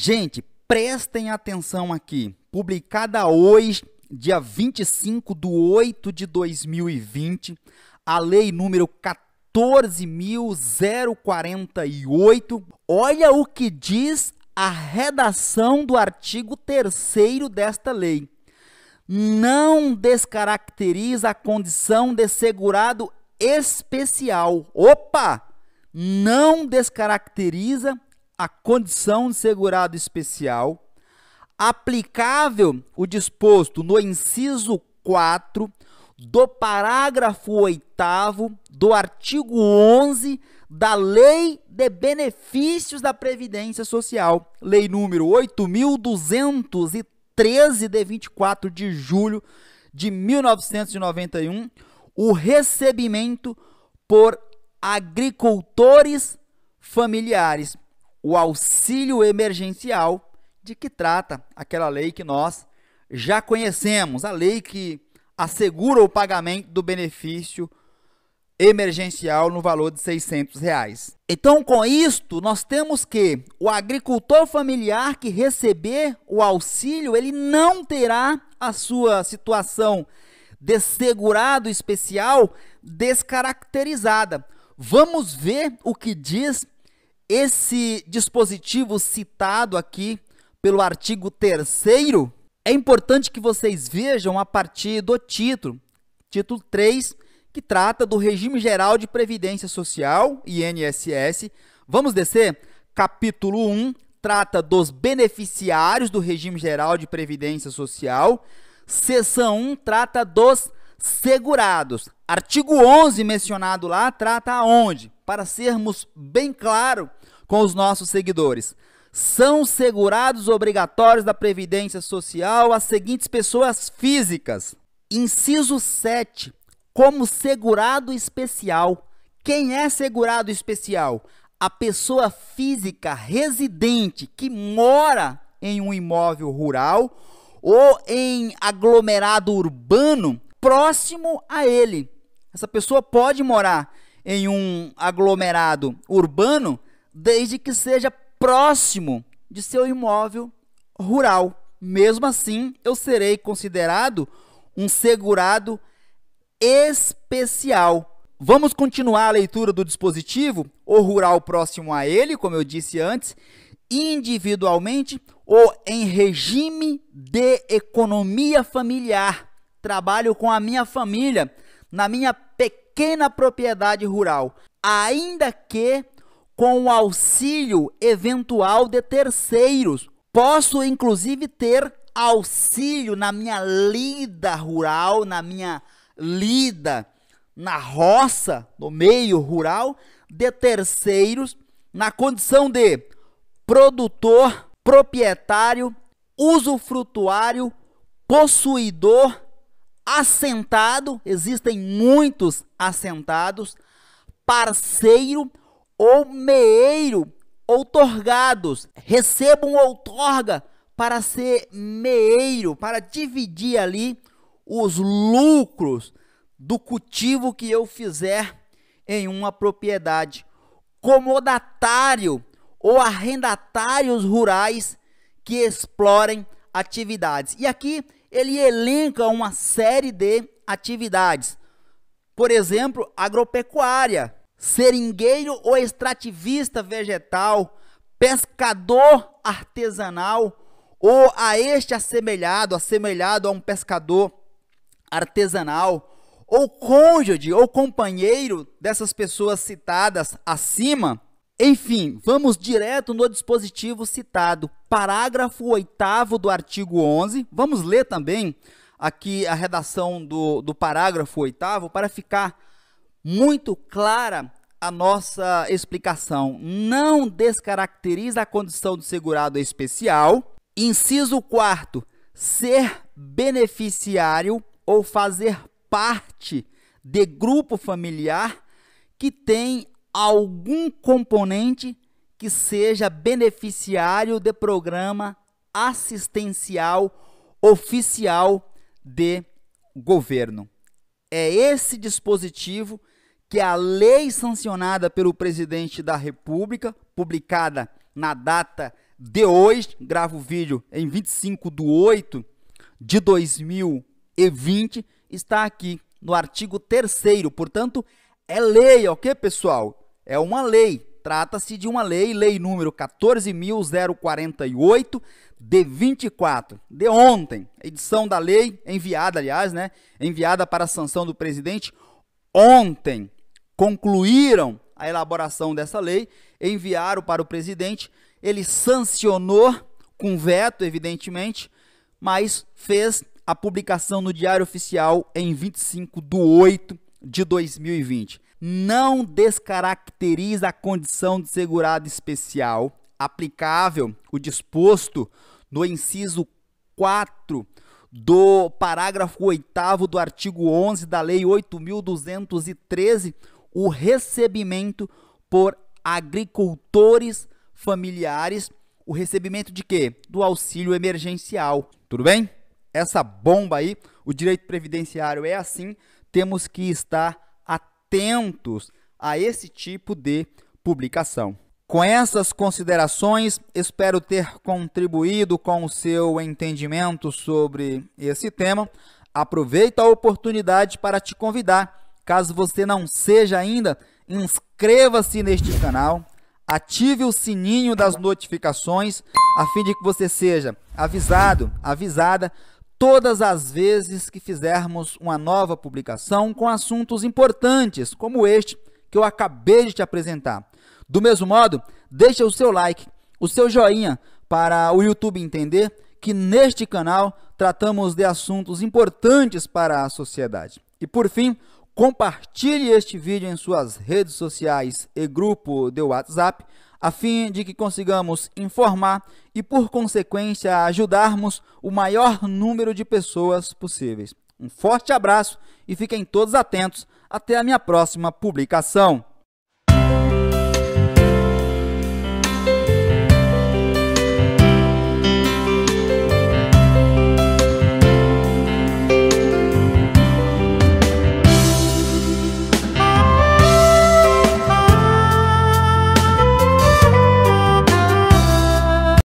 Gente, prestem atenção aqui. Publicada hoje, dia 25 de 8 de 2020, a lei número 14.048. Olha o que diz a redação do artigo 3 desta lei. Não descaracteriza a condição de segurado especial. Opa! Não descaracteriza a condição de segurado especial, aplicável o disposto no inciso 4 do parágrafo 8 do artigo 11 da Lei de Benefícios da Previdência Social, Lei número 8213 de 24 de julho de 1991, o recebimento por agricultores familiares o auxílio emergencial de que trata aquela lei que nós já conhecemos, a lei que assegura o pagamento do benefício emergencial no valor de 600 reais. Então, com isto, nós temos que o agricultor familiar que receber o auxílio, ele não terá a sua situação de segurado especial descaracterizada. Vamos ver o que diz esse dispositivo citado aqui pelo artigo 3 é importante que vocês vejam a partir do título, título 3, que trata do Regime Geral de Previdência Social, INSS. Vamos descer? Capítulo 1 trata dos beneficiários do Regime Geral de Previdência Social. Seção 1 trata dos segurados. Artigo 11 mencionado lá trata aonde? para sermos bem claro com os nossos seguidores. São segurados obrigatórios da Previdência Social as seguintes pessoas físicas. Inciso 7. Como segurado especial. Quem é segurado especial? A pessoa física residente que mora em um imóvel rural ou em aglomerado urbano próximo a ele. Essa pessoa pode morar em um aglomerado urbano, desde que seja próximo de seu imóvel rural. Mesmo assim, eu serei considerado um segurado especial. Vamos continuar a leitura do dispositivo, o rural próximo a ele, como eu disse antes, individualmente ou em regime de economia familiar. Trabalho com a minha família, na minha pequena propriedade rural, ainda que com o auxílio eventual de terceiros. Posso inclusive ter auxílio na minha lida rural, na minha lida na roça, no meio rural, de terceiros, na condição de produtor, proprietário, usufrutuário, possuidor assentado, existem muitos assentados, parceiro ou meeiro, outorgados. Recebam outorga para ser meeiro, para dividir ali os lucros do cultivo que eu fizer em uma propriedade. Comodatário ou arrendatários rurais que explorem atividades. E aqui ele elenca uma série de atividades. Por exemplo, agropecuária, seringueiro ou extrativista vegetal, pescador artesanal ou a este assemelhado, assemelhado a um pescador artesanal, ou cônjuge ou companheiro dessas pessoas citadas acima, enfim, vamos direto no dispositivo citado, parágrafo 8 do artigo 11. Vamos ler também aqui a redação do, do parágrafo 8 para ficar muito clara a nossa explicação. Não descaracteriza a condição de segurado especial. Inciso 4. Ser beneficiário ou fazer parte de grupo familiar que tem algum componente que seja beneficiário de programa assistencial oficial de governo. É esse dispositivo que a lei sancionada pelo presidente da República, publicada na data de hoje, gravo o vídeo em 25 de 8 de 2020, está aqui no artigo 3 portanto, é lei, ok, pessoal? É uma lei. Trata-se de uma lei, lei número 14.048 de 24, de ontem, edição da lei enviada, aliás, né, enviada para a sanção do presidente ontem. Concluíram a elaboração dessa lei, enviaram para o presidente, ele sancionou com veto, evidentemente, mas fez a publicação no Diário Oficial em 25 de 8 de 2020 não descaracteriza a condição de segurado especial aplicável o disposto no inciso 4 do parágrafo 8 do artigo 11 da Lei 8.213, o recebimento por agricultores familiares, o recebimento de quê? Do auxílio emergencial. Tudo bem? Essa bomba aí, o direito previdenciário é assim, temos que estar atentos a esse tipo de publicação. Com essas considerações, espero ter contribuído com o seu entendimento sobre esse tema. Aproveito a oportunidade para te convidar, caso você não seja ainda, inscreva-se neste canal, ative o sininho das notificações a fim de que você seja avisado, avisada todas as vezes que fizermos uma nova publicação com assuntos importantes, como este que eu acabei de te apresentar. Do mesmo modo, deixa o seu like, o seu joinha para o YouTube entender que neste canal tratamos de assuntos importantes para a sociedade. E por fim, compartilhe este vídeo em suas redes sociais e grupo de WhatsApp a fim de que consigamos informar e, por consequência, ajudarmos o maior número de pessoas possíveis. Um forte abraço e fiquem todos atentos até a minha próxima publicação.